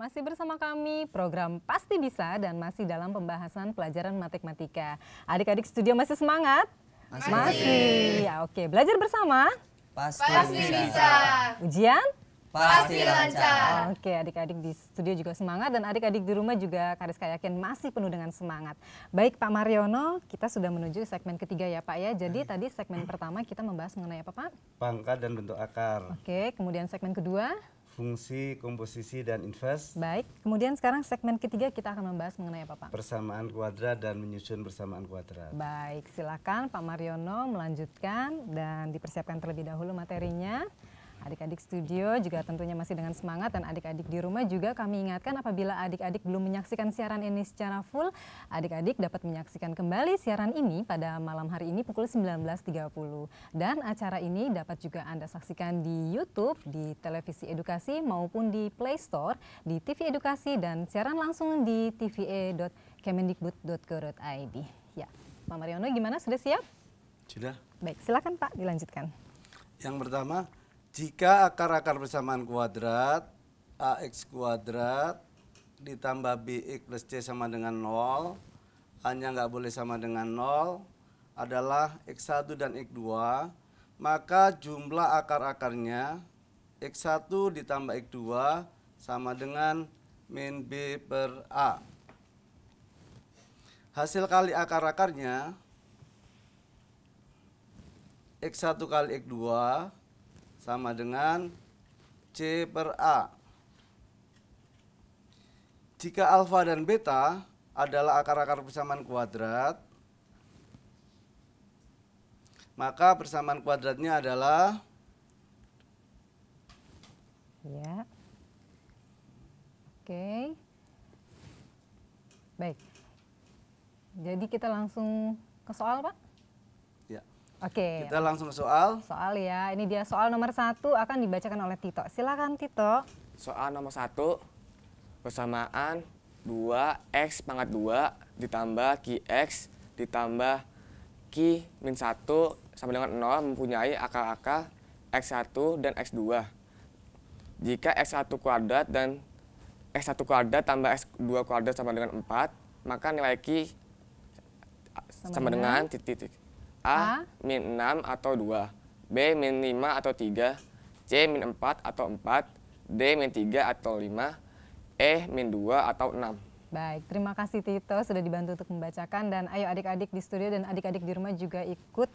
Masih bersama kami program Pasti Bisa dan masih dalam pembahasan pelajaran matematika. Adik-adik studio masih semangat? Masih. masih. Ya, oke. Belajar bersama? Pasti, Pasti bisa. bisa. Ujian? Pasti lancar. Oke, adik-adik di studio juga semangat dan adik-adik di rumah juga Kariska yakin masih penuh dengan semangat. Baik Pak Mariono, kita sudah menuju segmen ketiga ya Pak ya. Jadi tadi segmen pertama kita membahas mengenai apa Pak? Pangkat dan bentuk akar. Oke, kemudian segmen kedua? fungsi, komposisi, dan invest. Baik, kemudian sekarang segmen ketiga kita akan membahas mengenai apa Pak? Persamaan kuadrat dan menyusun persamaan kuadrat. Baik, silakan Pak Mariono melanjutkan dan dipersiapkan terlebih dahulu materinya. Adik-adik studio juga tentunya masih dengan semangat dan adik-adik di rumah juga kami ingatkan apabila adik-adik belum menyaksikan siaran ini secara full, adik-adik dapat menyaksikan kembali siaran ini pada malam hari ini pukul 19.30. Dan acara ini dapat juga Anda saksikan di YouTube, di Televisi Edukasi maupun di Play Store, di TV Edukasi dan siaran langsung di tve.kemendikbud.go.id. Ya, Pak Mariono gimana sudah siap? Sudah. Baik, silakan Pak dilanjutkan. Yang pertama, jika akar-akar persamaan kuadrat, AX kuadrat ditambah BX plus C sama dengan 0, hanya nggak boleh sama dengan 0, adalah X1 dan X2, maka jumlah akar-akarnya X1 ditambah X2 sama dengan min B per A. Hasil kali akar-akarnya X1 kali X2 sama dengan C per A. Jika alfa dan beta adalah akar-akar persamaan kuadrat, maka persamaan kuadratnya adalah ya. Oke. Baik. Jadi kita langsung ke soal, Pak. Oke. Kita langsung ke soal. Soal ya. Ini dia soal nomor satu akan dibacakan oleh Tito. Silakan Tito. Soal nomor satu persamaan 2x pangkat 2 ditambah qx ditambah q min 1 sama dengan 0 mempunyai akal-akal x1 dan x2. Jika x1 kuadrat dan x1 kuadrat tambah x2 kuadrat sama dengan 4, maka nilai q sama, sama dengan titik-titik A, A? min 6 atau 2, B min 5 atau 3, C min 4 atau 4, D min 3 atau 5, E min 2 atau 6. Baik, terima kasih Tito sudah dibantu untuk membacakan dan ayo adik-adik di studio dan adik-adik di rumah juga ikut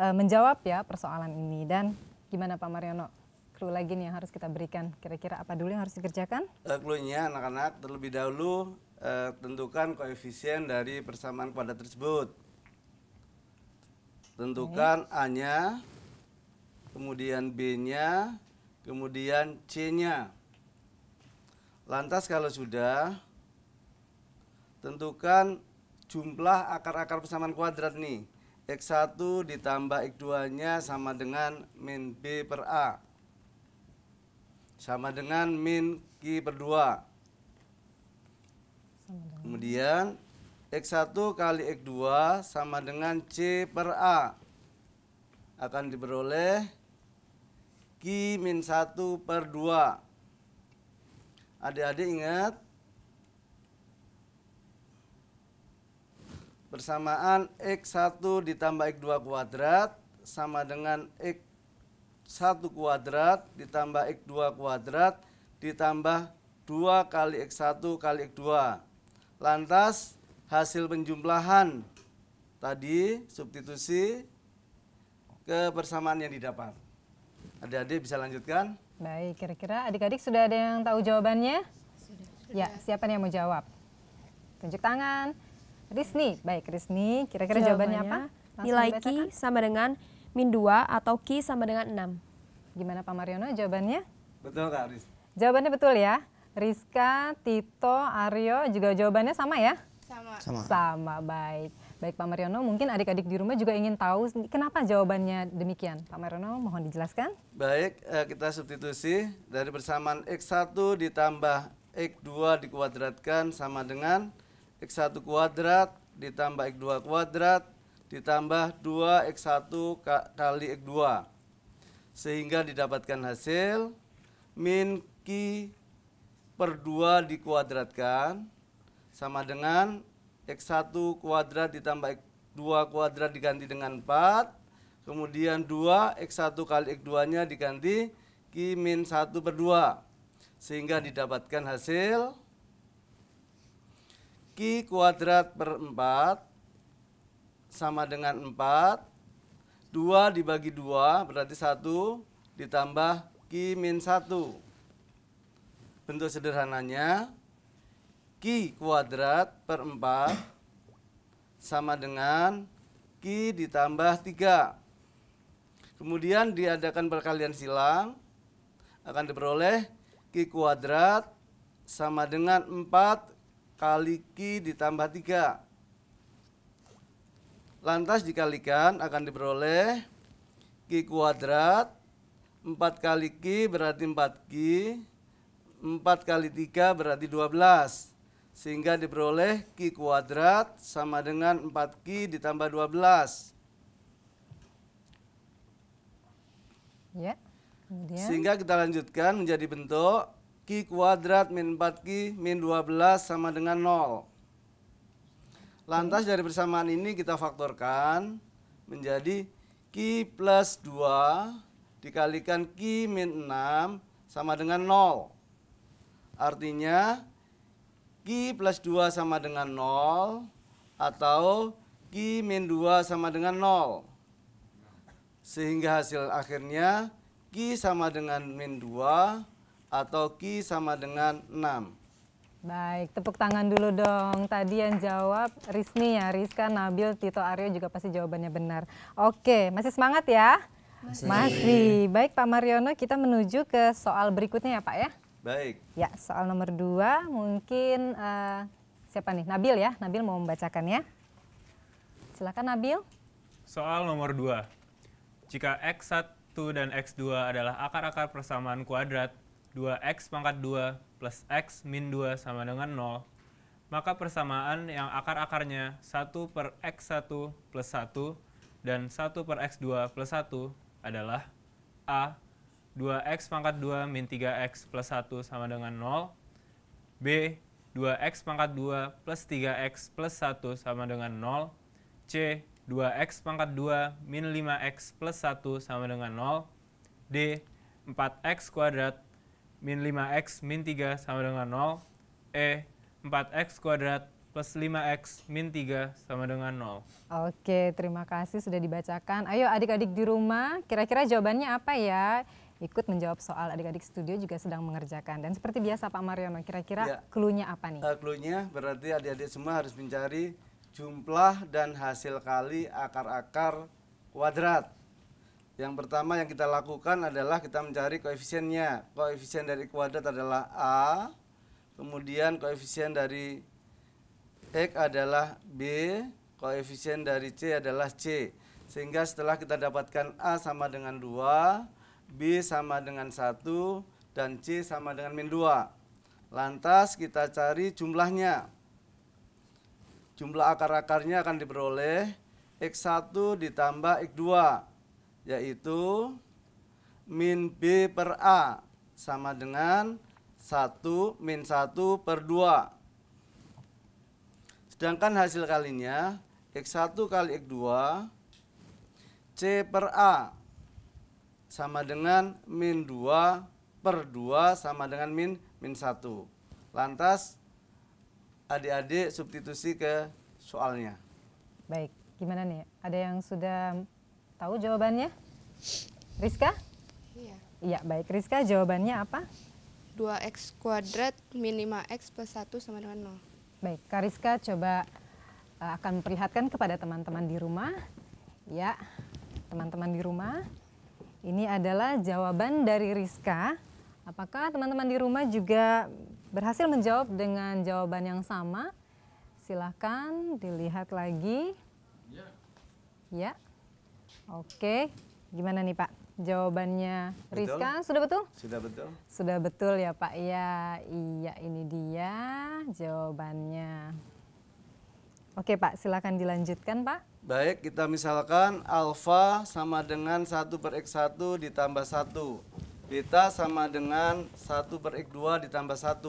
e, menjawab ya persoalan ini. Dan gimana Pak Mariano, clue lagi nih yang harus kita berikan, kira-kira apa dulu yang harus dikerjakan? E, eh, nya anak-anak terlebih dahulu e, tentukan koefisien dari persamaan kuadrat tersebut. Tentukan A-nya, kemudian B-nya, kemudian C-nya. Lantas kalau sudah, tentukan jumlah akar-akar persamaan kuadrat nih. X1 ditambah X2-nya sama dengan min B per A. Sama dengan min Q per 2. Kemudian X1 kali X2 sama dengan C per A akan diperoleh Q min 1 per 2 adik-adik ingat persamaan X1 ditambah X2 kuadrat sama dengan X1 kuadrat ditambah X2 kuadrat ditambah 2 kali X1 kali X2 lantas hasil penjumlahan tadi substitusi ke persamaan yang didapat. Adik-adik bisa lanjutkan? Baik, kira-kira adik-adik sudah ada yang tahu jawabannya? Sudah, Ya, siapa nih yang mau jawab? Tunjuk tangan. Risni, baik Risni. Kira-kira jawabannya, jawabannya apa? Langsung nilai Ki sama dengan min 2 atau Ki sama dengan 6. Gimana Pak Mariono jawabannya? Betul Kak Riz. Jawabannya betul ya. Rizka, Tito, Aryo juga jawabannya sama ya? Sama. Sama. Sama, baik. Baik Pak Mariono, mungkin adik-adik di rumah juga ingin tahu kenapa jawabannya demikian. Pak Mariono, mohon dijelaskan. Baik, eh, kita substitusi dari persamaan X1 ditambah X2 dikuadratkan sama dengan X1 kuadrat ditambah X2 kuadrat ditambah 2X1 kali X2. Sehingga didapatkan hasil min Q per 2 dikuadratkan sama dengan X1 kuadrat ditambah X2 kuadrat diganti dengan 4. Kemudian 2, X1 kali X2-nya diganti Q min 1 per 2. Sehingga didapatkan hasil Q kuadrat per 4 sama dengan 4. 2 dibagi 2 berarti 1 ditambah Q min 1. Bentuk sederhananya Q kuadrat per 4 sama dengan Q ditambah 3. Kemudian diadakan perkalian silang akan diperoleh Q kuadrat sama dengan 4 kali Q ditambah 3. Lantas dikalikan akan diperoleh Q kuadrat 4 kali Q berarti 4 Q 4 kali 3 berarti 12 sehingga diperoleh Q kuadrat sama dengan 4Q ditambah 12. Ya, kemudian. Sehingga kita lanjutkan menjadi bentuk Q kuadrat min 4Q min 12 sama dengan 0. Lantas dari persamaan ini kita faktorkan menjadi Q plus 2 dikalikan Q min 6 sama dengan 0. Artinya Ki plus 2 sama dengan 0 atau Ki min 2 sama dengan 0. Sehingga hasil akhirnya Ki sama dengan min 2 atau Ki sama dengan 6. Baik, tepuk tangan dulu dong. Tadi yang jawab Rizmi ya, Rizka, Nabil, Tito, Aryo juga pasti jawabannya benar. Oke, masih semangat ya? Masih. masih. Baik Pak Mariono, kita menuju ke soal berikutnya ya Pak ya. Baik. Ya, soal nomor dua mungkin uh, siapa nih? Nabil ya. Nabil mau ya. Silakan Nabil. Soal nomor dua. Jika X1 dan X2 adalah akar-akar persamaan kuadrat 2X pangkat 2 plus X min 2 sama dengan 0, maka persamaan yang akar-akarnya 1 per X1 plus 1 dan 1 per X2 plus 1 adalah A 2x pangkat 2 min 3x plus 1 sama dengan 0. B. 2x pangkat 2 plus 3x plus 1 sama dengan 0. C. 2x pangkat 2 min 5x plus 1 sama dengan 0. D. 4x kuadrat min 5x min 3 sama dengan 0. E. 4x kuadrat plus 5X min 3 sama dengan 0. Oke, terima kasih sudah dibacakan. Ayo adik-adik di rumah, kira-kira jawabannya apa ya? ikut menjawab soal adik-adik studio juga sedang mengerjakan. Dan seperti biasa Pak Mariono, kira-kira klunya ya. -kira apa nih? Uh, eh, klunya berarti adik-adik semua harus mencari jumlah dan hasil kali akar-akar kuadrat. Yang pertama yang kita lakukan adalah kita mencari koefisiennya. Koefisien dari kuadrat adalah A, kemudian koefisien dari X adalah B, koefisien dari C adalah C. Sehingga setelah kita dapatkan A sama dengan 2, B sama dengan 1 dan C sama dengan min 2. Lantas kita cari jumlahnya. Jumlah akar-akarnya akan diperoleh X1 ditambah X2 yaitu min B per A sama dengan 1 min 1 per 2. Sedangkan hasil kalinya X1 kali X2 C per A sama dengan min 2 per 2 sama dengan min min 1. Lantas adik-adik substitusi ke soalnya. Baik, gimana nih? Ada yang sudah tahu jawabannya? Rizka? Iya. Iya, baik. Rizka jawabannya apa? 2x kuadrat min 5x plus 1 sama dengan 0. Baik, Kariska coba eh, akan memperlihatkan kepada teman-teman di rumah. Ya, teman-teman di rumah. Ini adalah jawaban dari Rizka. Apakah teman-teman di rumah juga berhasil menjawab dengan jawaban yang sama? Silahkan dilihat lagi. Ya. ya. Oke. Gimana nih Pak? Jawabannya Rizka betul. sudah betul? Sudah betul. Sudah betul ya Pak. Ya, iya ini dia jawabannya. Oke Pak, silakan dilanjutkan Pak. Baik, kita misalkan alfa sama dengan 1 per X1 ditambah 1. Beta sama dengan 1 per X2 ditambah 1.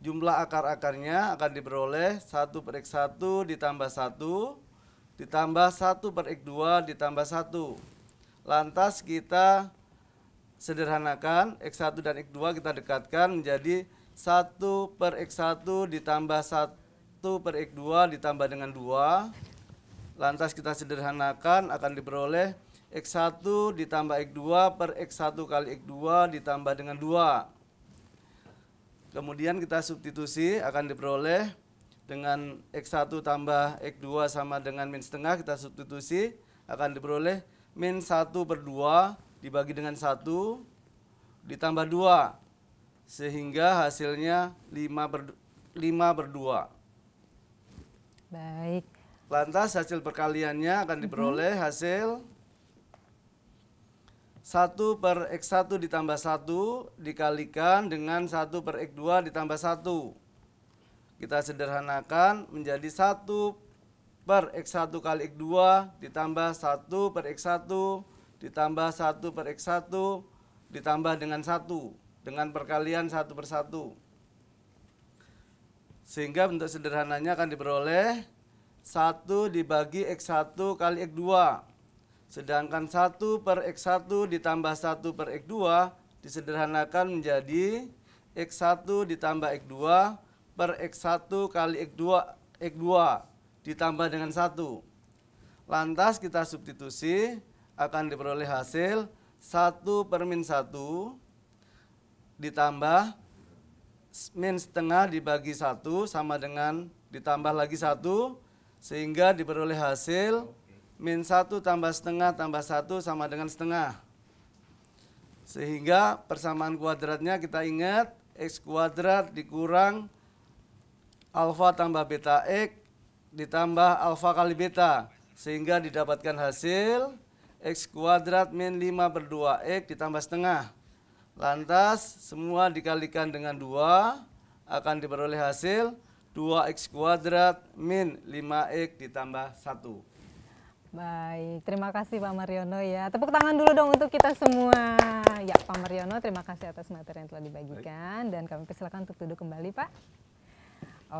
Jumlah akar-akarnya akan diperoleh 1 per X1 ditambah 1 ditambah 1 per X2 ditambah 1. Lantas kita sederhanakan X1 dan X2 kita dekatkan menjadi 1 per X1 ditambah 1 per X2 ditambah dengan 2 Lantas kita sederhanakan akan diperoleh X1 ditambah X2 per X1 kali X2 ditambah dengan 2. Kemudian kita substitusi akan diperoleh dengan X1 tambah X2 sama dengan min setengah kita substitusi akan diperoleh min 1 per 2 dibagi dengan 1 ditambah 2 sehingga hasilnya 5 per, 5 per 2. Baik. Lantas hasil perkaliannya akan diperoleh mhm. hasil 1 per X1 ditambah 1 dikalikan dengan 1 per X2 ditambah 1. Kita sederhanakan menjadi 1 per X1 kali X2 ditambah 1 per X1 ditambah 1 per X1 ditambah dengan 1 dengan perkalian 1 per 1. Sehingga bentuk sederhananya akan diperoleh 1 dibagi X1 kali X2. Sedangkan 1 per X1 ditambah 1 per X2 disederhanakan menjadi X1 ditambah X2 per X1 kali X2, X2 ditambah dengan 1. Lantas kita substitusi akan diperoleh hasil 1 per min 1 ditambah min setengah dibagi 1 sama dengan ditambah lagi 1 sehingga diperoleh hasil min 1 tambah setengah tambah 1 sama dengan setengah. Sehingga persamaan kuadratnya kita ingat X kuadrat dikurang alfa tambah beta X ditambah alfa kali beta. Sehingga didapatkan hasil X kuadrat min 5 per 2X ditambah setengah. Lantas semua dikalikan dengan 2 akan diperoleh hasil 2x kuadrat min 5x ditambah 1. Baik, terima kasih Pak Mariono ya. Tepuk tangan dulu dong untuk kita semua. Ya Pak Mariono, terima kasih atas materi yang telah dibagikan. Baik. Dan kami persilakan untuk duduk kembali Pak.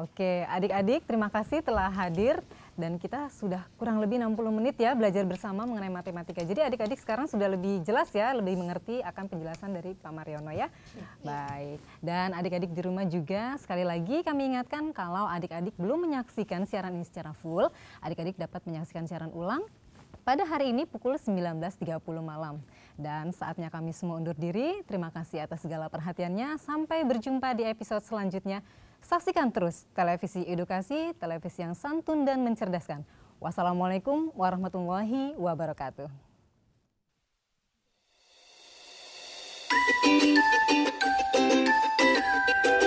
Oke, adik-adik terima kasih telah hadir dan kita sudah kurang lebih 60 menit ya belajar bersama mengenai matematika. Jadi adik-adik sekarang sudah lebih jelas ya, lebih mengerti akan penjelasan dari Pak Mariono ya. Baik. Dan adik-adik di rumah juga sekali lagi kami ingatkan kalau adik-adik belum menyaksikan siaran ini secara full, adik-adik dapat menyaksikan siaran ulang pada hari ini pukul 19.30 malam. Dan saatnya kami semua undur diri. Terima kasih atas segala perhatiannya. Sampai berjumpa di episode selanjutnya. Saksikan terus televisi edukasi, televisi yang santun dan mencerdaskan. Wassalamualaikum warahmatullahi wabarakatuh.